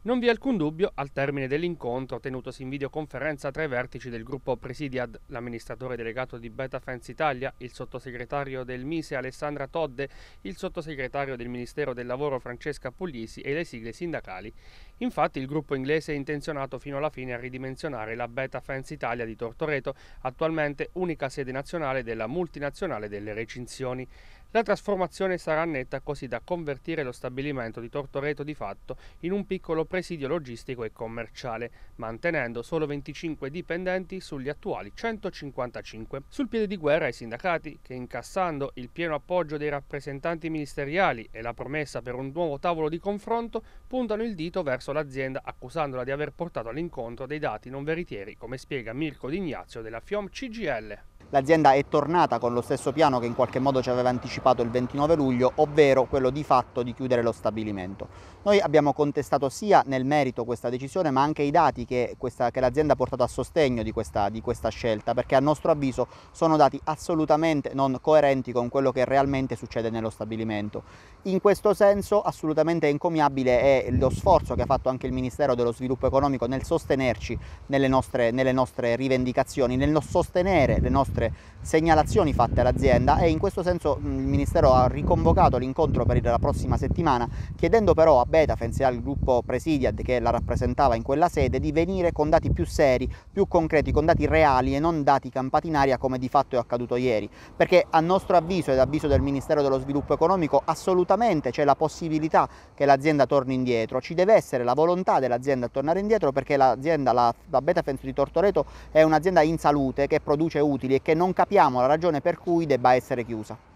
Non vi è alcun dubbio, al termine dell'incontro tenutosi in videoconferenza tra i vertici del gruppo Presidiad, l'amministratore delegato di Beta Fence Italia, il sottosegretario del Mise Alessandra Todde, il sottosegretario del Ministero del Lavoro Francesca Puglisi e le sigle sindacali. Infatti il gruppo inglese è intenzionato fino alla fine a ridimensionare la Beta Fence Italia di Tortoreto, attualmente unica sede nazionale della multinazionale delle recinzioni. La trasformazione sarà netta così da convertire lo stabilimento di Tortoreto di fatto in un piccolo presidio logistico e commerciale, mantenendo solo 25 dipendenti sugli attuali 155. Sul piede di guerra i sindacati, che incassando il pieno appoggio dei rappresentanti ministeriali e la promessa per un nuovo tavolo di confronto, puntano il dito verso l'azienda accusandola di aver portato all'incontro dei dati non veritieri, come spiega Mirko D'Ignazio della FIOM CGL l'azienda è tornata con lo stesso piano che in qualche modo ci aveva anticipato il 29 luglio, ovvero quello di fatto di chiudere lo stabilimento. Noi abbiamo contestato sia nel merito questa decisione ma anche i dati che, che l'azienda ha portato a sostegno di questa, di questa scelta perché a nostro avviso sono dati assolutamente non coerenti con quello che realmente succede nello stabilimento. In questo senso assolutamente encomiabile è lo sforzo che ha fatto anche il Ministero dello Sviluppo Economico nel sostenerci nelle nostre, nelle nostre rivendicazioni, nel sostenere le nostre altre segnalazioni fatte all'azienda e in questo senso il Ministero ha riconvocato l'incontro per la prossima settimana chiedendo però a Betafens e al gruppo Presidiad che la rappresentava in quella sede di venire con dati più seri, più concreti, con dati reali e non dati campati in aria come di fatto è accaduto ieri perché a nostro avviso ed avviso del Ministero dello Sviluppo Economico assolutamente c'è la possibilità che l'azienda torni indietro, ci deve essere la volontà dell'azienda a tornare indietro perché l'azienda, la, la Betafens di Tortoreto è un'azienda in salute che produce utili e che perché non capiamo la ragione per cui debba essere chiusa.